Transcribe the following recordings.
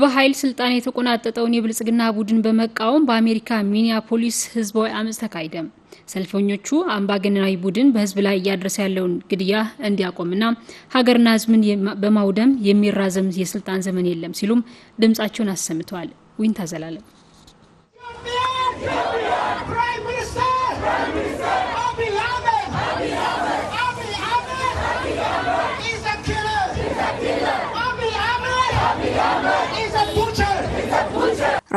በኃይል ስልጣን የተቆናጠጠውን የብልጽግና ቡድን በመቃወም በአሜሪካ ሚኒያፖሊስ ህዝባዊ አመፅ ተካሄደ። ሰልፈኞቹ አምባገነናዊ ቡድን በህዝብ ላይ እያደረሰ ያለውን ግድያ እንዲያቆምና ሀገርና ህዝብን በማውደም የሚራዘም የስልጣን ዘመን የለም ሲሉም ድምጻቸውን አሰምተዋል። ዊንታ ዘላለም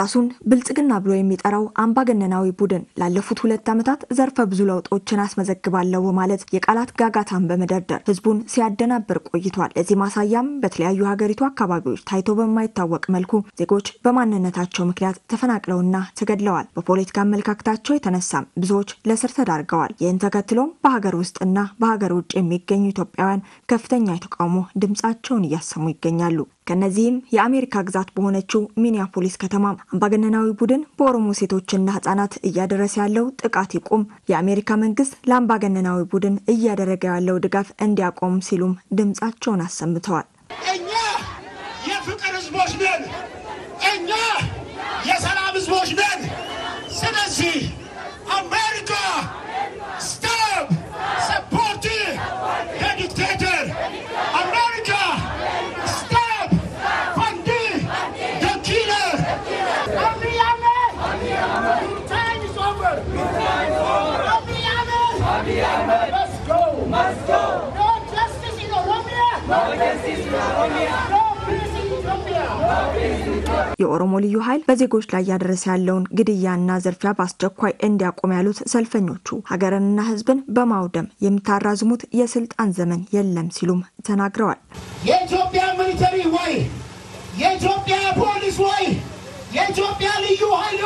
ራሱን ብልጽግና ብሎ የሚጠራው አምባገነናዊ ቡድን ላለፉት ሁለት ዓመታት ዘርፈ ብዙ ለውጦችን አስመዘግባለሁ በማለት የቃላት ጋጋታን በመደርደር ህዝቡን ሲያደናብር ቆይቷል። ለዚህ ማሳያም በተለያዩ ሀገሪቱ አካባቢዎች ታይቶ በማይታወቅ መልኩ ዜጎች በማንነታቸው ምክንያት ተፈናቅለውና ተገድለዋል። በፖለቲካ አመለካከታቸው የተነሳም ብዙዎች ለእስር ተዳርገዋል። ይህን ተከትሎም በሀገር ውስጥና በሀገር ውጭ የሚገኙ ኢትዮጵያውያን ከፍተኛ የተቃውሞ ድምጻቸውን እያሰሙ ይገኛሉ። ከነዚህም የአሜሪካ ግዛት በሆነችው ሚኒያፖሊስ ከተማ አምባገነናዊ ቡድን በኦሮሞ ሴቶችና ህጻናት እያደረሰ ያለው ጥቃት ይቁም፣ የአሜሪካ መንግስት ለአምባገነናዊ ቡድን እያደረገ ያለው ድጋፍ እንዲያቆም ሲሉም ድምጻቸውን አሰምተዋል። እኛ የፍቅር ህዝቦች ነን። የኦሮሞ ልዩ ኃይል በዜጎች ላይ እያደረሰ ያለውን ግድያና ዘርፊያ በአስቸኳይ እንዲያቆም ያሉት ሰልፈኞቹ ሀገርንና ሕዝብን በማውደም የምታራዝሙት የስልጣን ዘመን የለም ሲሉም ተናግረዋል። የኢትዮጵያ ሚሊተሪ ወይ የኢትዮጵያ ፖሊስ ወይ የኢትዮጵያ ልዩ ኃይል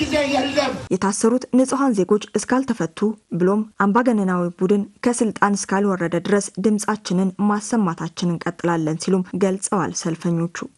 ጊዜ የለም። የታሰሩት ንጹሐን ዜጎች እስካልተፈቱ ብሎም አምባገነናዊ ቡድን ከስልጣን እስካልወረደ ድረስ ድምፃችንን ማሰማታችን እንቀጥላለን ሲሉም ገልጸዋል ሰልፈኞቹ።